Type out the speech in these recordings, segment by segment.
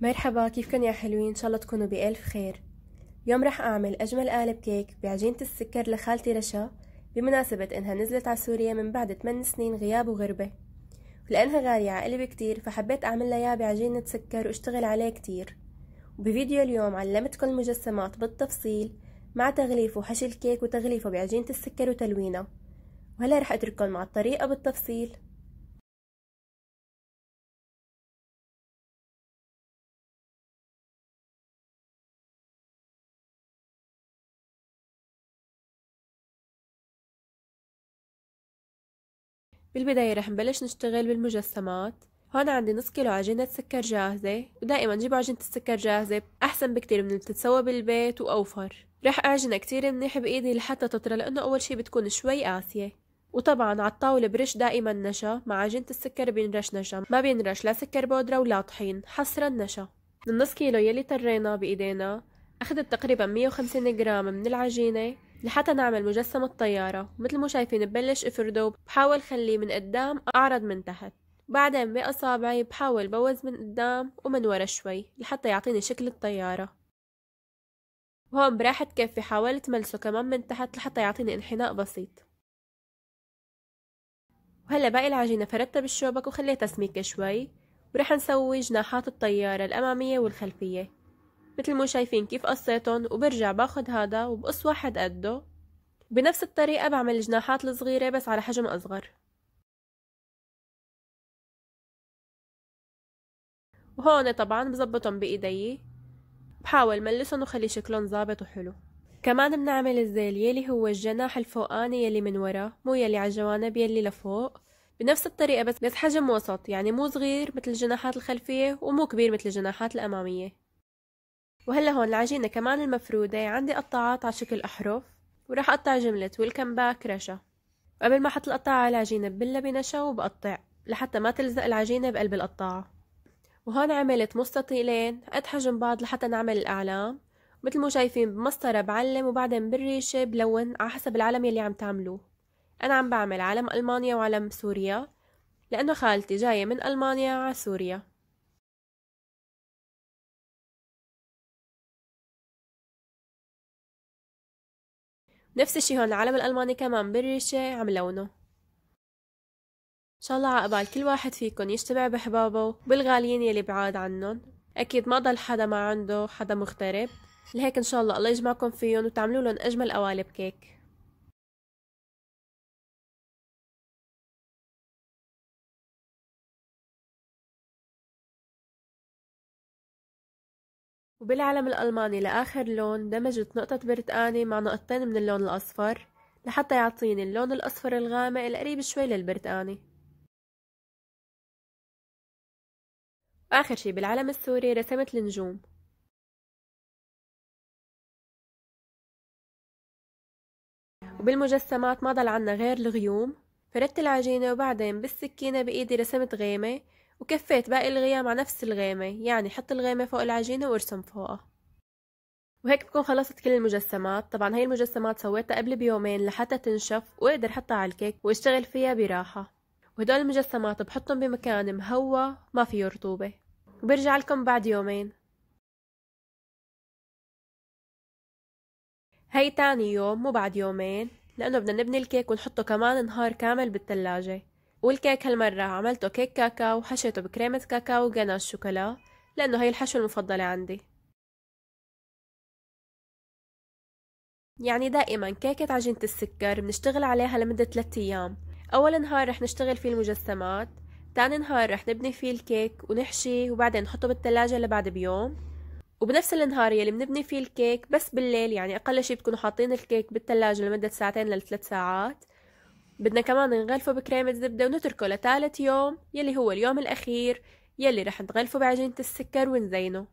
مرحبا كيفكن يا حلوين ان شاء الله تكونوا بألف خير اليوم رح اعمل اجمل قالب كيك بعجينة السكر لخالتي رشا بمناسبة انها نزلت على سوريا من بعد 8 سنين غياب وغربة ولانها غالية على قلبي كتير فحبيت اعمل لها بعجينة سكر واشتغل عليه كتير وبفيديو اليوم علمتكم المجسمات بالتفصيل مع تغليف وحشي الكيك وتغليفه بعجينة السكر وتلوينه وهلا رح اترككم مع الطريقة بالتفصيل بالبداية رح نبلش نشتغل بالمجسمات هون عندي نص كيلو عجينة سكر جاهزة ودائما جيبوا عجينة السكر جاهزة أحسن بكتير من اللي بتتسوى بالبيت وأوفر رح أعجنها كتير منيح بإيدي لحتى تطرى لأنه أول شي بتكون شوي قاسية وطبعا على الطاولة برش دائما نشا مع عجينة السكر بينرش نشا ما بينرش لا سكر بودرة ولا طحين حصرا نشا النص كيلو يلي طرينا بإيدينا أخذت تقريبا 150 جرام من العجينة لحتى نعمل مجسم الطيارة مثل ما شايفين ببلش افرده بحاول خليه من قدام أعرض من تحت بعدين بأصابعي بحاول بوز من قدام ومن ورا شوي لحتى يعطيني شكل الطيارة وهون براحة كفي حاولت ملسه كمان من تحت لحتى يعطيني انحناء بسيط وهلا باقي العجينة فردتها بالشوبك وخليتها سميكة شوي ورح نسوي جناحات الطيارة الأمامية والخلفية مثل ما شايفين كيف قصيتهم وبرجع باخد هذا وبقص واحد قده بنفس الطريقة بعمل الجناحات الصغيرة بس على حجم أصغر وهون طبعا بزبطهم بإيدي بحاول ملسهم وخلي شكلهم ظابط وحلو كمان بنعمل الزيل يلي هو الجناح الفوقاني يلي من ورا مو يلي على الجوانب يلي لفوق بنفس الطريقة بس بس حجم وسط يعني مو صغير مثل الجناحات الخلفية ومو كبير مثل الجناحات الأمامية وهلا هون العجينة كمان المفرودة عندي قطعات على شكل أحرف وراح أقطع جملة ويلكم باك رشا وقبل ما أحط القطعة على العجينة ببلة بنشا وبقطع لحتى ما تلزق العجينة بقلب القطاعة وهون عملت مستطيلين قد حجم بعض لحتى نعمل الأعلام مثل ما شايفين بمسطرة بعلم وبعدين بالريشة بلون على حسب العلم يلي عم تعملوه أنا عم بعمل علم ألمانيا وعلم سوريا لأنه خالتي جاية من ألمانيا على سوريا نفس الشي هون العلم الألماني كمان بالريشة عم لونه إن شاء الله عقبال كل واحد فيكن يجتمع بحبابه بالغاليين يلي بعاد عنن أكيد ما ضل حدا ما عنده حدا مغترب لهيك إن شاء الله الله يجمعكم فيهم وتعملوا لهم أجمل قوالب كيك وبالعلم الألماني لآخر لون دمجت نقطة برتقاني مع نقطتين من اللون الأصفر لحتى يعطيني اللون الأصفر الغامق القريب شوي للبرتقاني آخر شي بالعلم السوري رسمت النجوم وبالمجسمات ما ضل عنا غير الغيوم فردت العجينة وبعدين بالسكينة بإيدي رسمت غيمة وكفيت باقي الغيام على نفس الغيمة يعني حط الغيمة فوق العجينة وارسم فوقها وهيك بكون خلصت كل المجسمات طبعا هاي المجسمات سويتها قبل بيومين لحتى تنشف واقدر احطها على الكيك واشتغل فيها براحة وهدول المجسمات بحطهم بمكان مهوى ما فيه رطوبة وبرجع لكم بعد يومين هاي تاني يوم مو بعد يومين لأنه بدنا نبني الكيك ونحطه كمان نهار كامل بالتلاجة والكيك هالمرة عملته كيك كاكاو وحشيته بكريمة كاكاو وجناش شوكولا لأنه هي الحشوة المفضلة عندي يعني دائما كيكة عجينة السكر بنشتغل عليها لمدة 3 أيام أول نهار رح نشتغل فيه المجسمات تاني نهار رح نبني فيه الكيك ونحشيه وبعدين نحطه بالتلاجة لبعد بيوم وبنفس النهار يلي بنبني فيه الكيك بس بالليل يعني أقل شي بتكونوا حاطين الكيك بالتلاجة لمدة ساعتين لثلاث ساعات بدنا كمان نغلفه بكريمة زبدة ونتركه لثالث يوم يلي هو اليوم الأخير يلي رح نغلفه بعجينة السكر ونزينه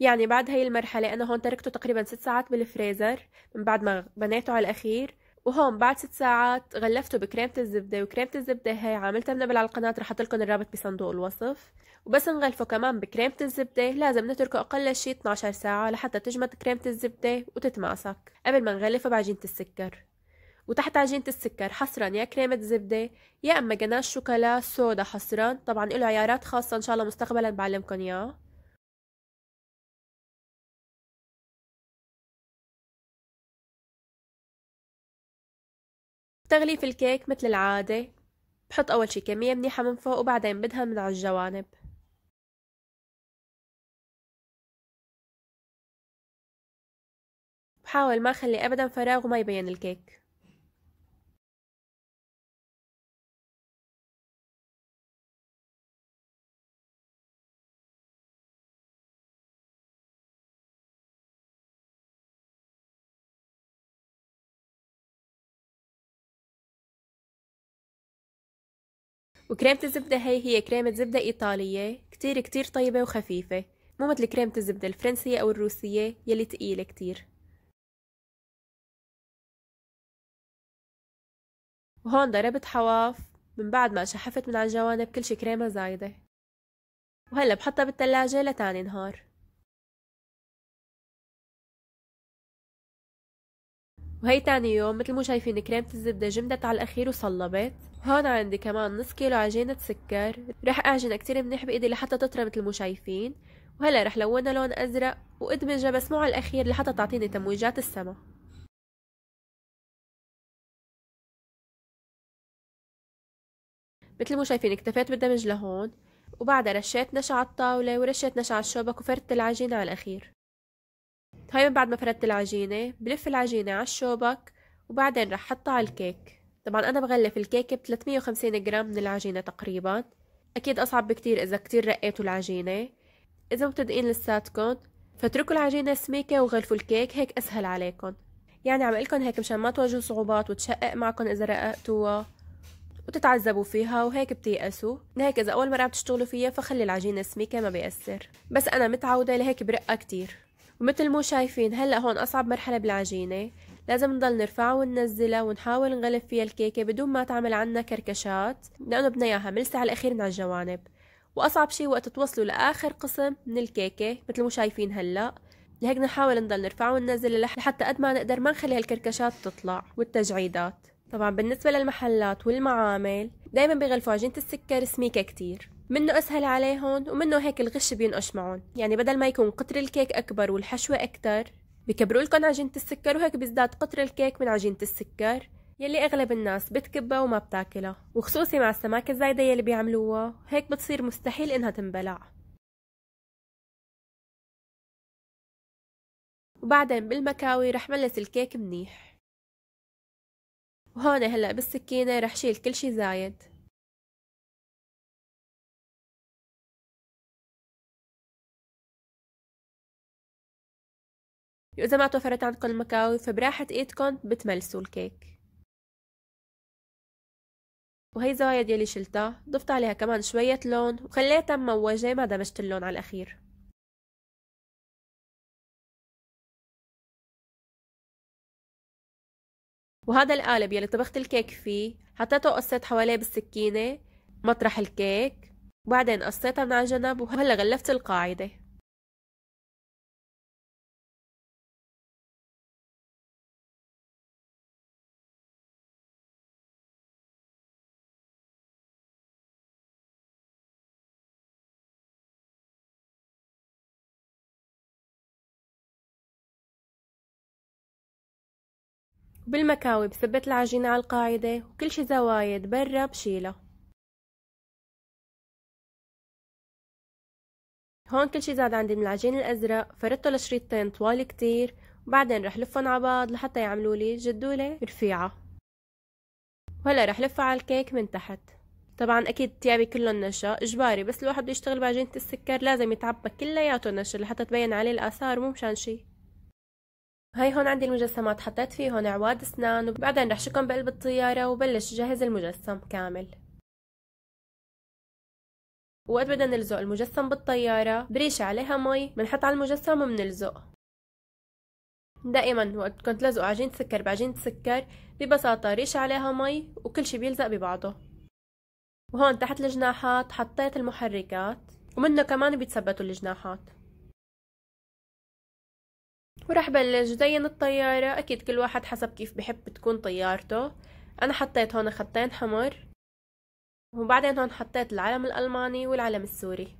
يعني بعد هاي المرحلة أنا هون تركته تقريبا ست ساعات بالفريزر من بعد ما بنيته على الأخير وهون بعد ست ساعات غلفته بكريمة الزبدة وكريمة الزبدة هي عاملتها قبل على القناة رح لكم الرابط بصندوق الوصف وبس نغلفه كمان بكريمة الزبدة لازم نتركه أقل شي 12 ساعة لحتى تجمد كريمة الزبدة وتتماسك قبل ما نغلفه بعجينة السكر وتحت عجينة السكر حصرا يا كريمة زبدة يا أما جناش شوكولا سودا حصرا طبعا له عيارات خاصة إن شاء الله مستقبلا بعلمكم إياه تغليف الكيك مثل العادة بحط أول شي كمية منيحة من فوق وبعدين بدهن من على الجوانب بحاول ما أخلي أبدا فراغ وما يبين الكيك وكريمة الزبدة هي هي كريمة زبدة إيطالية كتير كتير طيبة وخفيفة مو مثل كريمة الزبدة الفرنسية أو الروسية يلي تقيلة كتير وهون ضربت حواف من بعد ما شحفت من على الجوانب كل شي كريمة زايدة وهلا بحطها بالتلاجة لتاني نهار وهي تاني يوم مثل ما شايفين كريمة الزبدة جمدت على الأخير وصلبت هون عندي كمان نص كيلو عجينة سكر رح أعجن كتير منيح بإيدي لحتى تطرى مثل ما شايفين وهلا رح لونها لون أزرق وأدمجها بس مو على الأخير لحتى تعطيني تمويجات السما مثل ما شايفين اكتفيت بالدمج لهون وبعدها رشيت نشا على الطاولة ورشيت نشا على الشوبك وفردت العجينة على الأخير هاي طيب، من بعد ما فردت العجينة بلف العجينة على الشوبك وبعدين رح حطها على الكيك طبعا أنا بغلف الكيكة ب 350 جرام من العجينة تقريبا أكيد أصعب بكتير إذا كتير رقيتوا العجينة إذا مبتدئين لساتكن فاتركوا العجينة سميكة وغلفوا الكيك هيك أسهل عليكم يعني عم لكم هيك مشان ما تواجهوا صعوبات وتشقق معكم إذا رققتوها وتتعذبوا فيها وهيك بتيأسوا لهيك إذا أول مرة بتشتغلوا فيها فخلي العجينة سميكة ما بيأثر بس أنا متعودة لهيك برقة كتير ومثل مو شايفين هلا هون اصعب مرحله بالعجينه لازم نضل نرفعها وننزلها ونحاول نغلف فيها الكيكه بدون ما تعمل عنا كركشات لانه بدنا اياها من الساعه الاخير من على الجوانب واصعب شيء وقت توصلوا لاخر قسم من الكيكه مثل مو شايفين هلا لهيك نحاول نضل نرفعها وننزلها لحتى قد ما نقدر ما نخلي هالكركشات تطلع والتجعيدات طبعا بالنسبة للمحلات والمعامل دايما بغلفوا عجينة السكر سميكة كتير منه أسهل عليهم ومنه هيك الغش بينقش معهم يعني بدل ما يكون قطر الكيك أكبر والحشوة أكتر بكبروا لكم عجينة السكر وهيك بيزداد قطر الكيك من عجينة السكر يلي أغلب الناس بتكبها وما بتاكلها وخصوصي مع السماك الزايدة يلي بيعملوها هيك بتصير مستحيل إنها تنبلع وبعدين بالمكاوي رح ملس الكيك منيح وهون هلأ بالسكينة رح شيل كل شي زايد وإذا ما توفرت عندكم المكاوي فبراحة إيدكم بتملسوا الكيك وهي زوايا ديالي شلتها ضفت عليها كمان شوية لون وخليتها مموجة ما دمجت اللون على الأخير وهذا القالب يلي طبخت الكيك فيه حطيته قصيت حواليه بالسكينة مطرح الكيك وبعدين قصيتها من على جنب وهلا غلفت القاعدة بالمكاوي بثبت العجينة على القاعدة وكل شي زوايد برا بشيله هون كل شي زاد عندي من العجين الأزرق فردته لشريطين طوال كتير وبعدين رح لفهم على بعض لحتى يعملوا لي جدولة رفيعة وهلا رح لفها على الكيك من تحت طبعا اكيد تيابي كله نشا اجباري بس الواحد بده يشتغل بعجينه السكر لازم يتعبى كلياته نشا لحتى تبين عليه الاثار مو مشان شي هاي هون عندي المجسمات حطيت فيه هون عواد اسنان وبعدين رح شكم بقلب الطيارة وبلش جهز المجسم كامل وقت بدنا نلزق المجسم بالطيارة بريشة عليها مي بنحط على المجسم وبنلزق دائما وقت كنت لزق عجينة سكر بعجينة سكر ببساطة ريشة عليها مي وكل شي بيلزق ببعضه وهون تحت الجناحات حطيت المحركات ومنه كمان بيتثبتوا الجناحات وراح بلش زين الطيارة أكيد كل واحد حسب كيف بحب تكون طيارته أنا حطيت هون خطين حمر وبعدين هون حطيت العلم الألماني والعلم السوري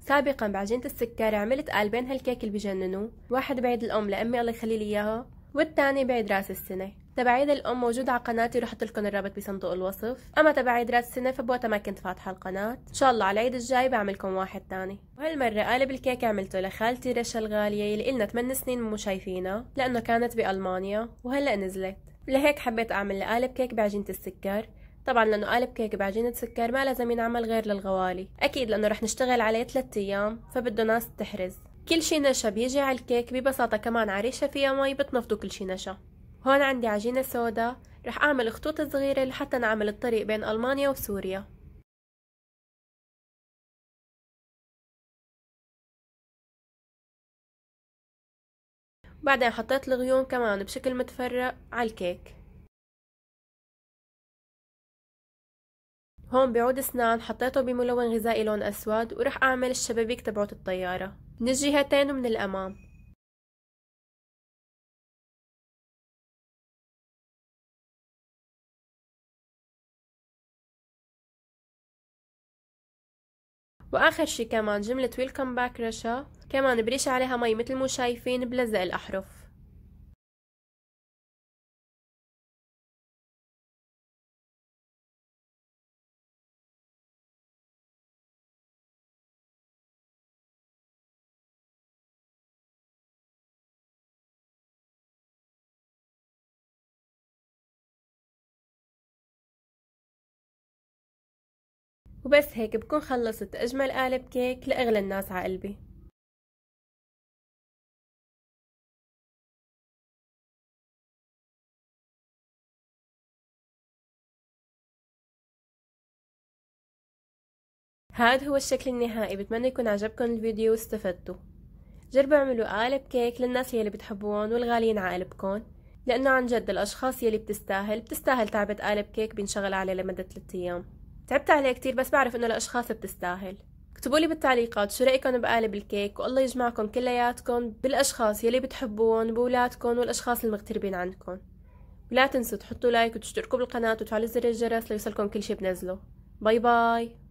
سابقا بعجينة السكر عملت قالبين هالكيك اللي بجننوا واحد بعيد الأم لأمي الله يخلي لي إياها والتاني بعيد راس السنة تبعيد الأم موجود على قناتي رح لكم الرابط بصندوق الوصف أما تبعيد راس السنة فبوقتها ما كنت فاتحة القناة إن شاء الله على العيد الجاي بعملكم واحد تاني وهالمرة قالب الكيك عملته لخالتي رشا الغالية اللي إلنا 8 سنين مو شايفينها لأنه كانت بألمانيا وهلأ نزلت لهيك حبيت أعمل لقالب كيك بعجينة السكر طبعا لانه قالب كيك بعجينة سكر ما لازم ينعمل غير للغوالي اكيد لانه رح نشتغل عليه 3 ايام فبده ناس تحرز كل شي نشا بيجي على الكيك ببساطة كمان عريشة فيها مي بتنفضوا كل شي نشا هون عندي عجينة سودا رح أعمل خطوط صغيرة لحتى نعمل الطريق بين ألمانيا وسوريا بعدين حطيت الغيوم كمان بشكل متفرق على الكيك هون بعود اسنان حطيته بملون غذائي لون اسود ورح اعمل الشبابيك تبعت الطيارة من الجهتين ومن الامام واخر شي كمان جملة ويلكم باك رشا كمان بريش عليها مي مثل ما شايفين بلزق الاحرف وبس هيك بكون خلصت أجمل قالب كيك لأغلى الناس عقلبي هاد هو الشكل النهائي بتمنى يكون عجبكم الفيديو واستفدتوا جربوا اعملوا قالب كيك للناس يلي بتحبوهم والغاليين عقلبكم لأنه عن جد الأشخاص يلي بتستاهل بتستاهل تعبة قالب كيك بينشغل عليه لمدة 3 أيام تعبت عليه كتير بس بعرف انه الاشخاص بتستاهل اكتبوا لي بالتعليقات شو رأيكم بقالب الكيك والله يجمعكم كلياتكم بالأشخاص يلي بتحبون بولادكم والأشخاص المغتربين عنكم ولا تنسوا تحطوا لايك وتشتركوا بالقناة وتفعلوا زر الجرس ليوصلكم كل شي بنزله باي باي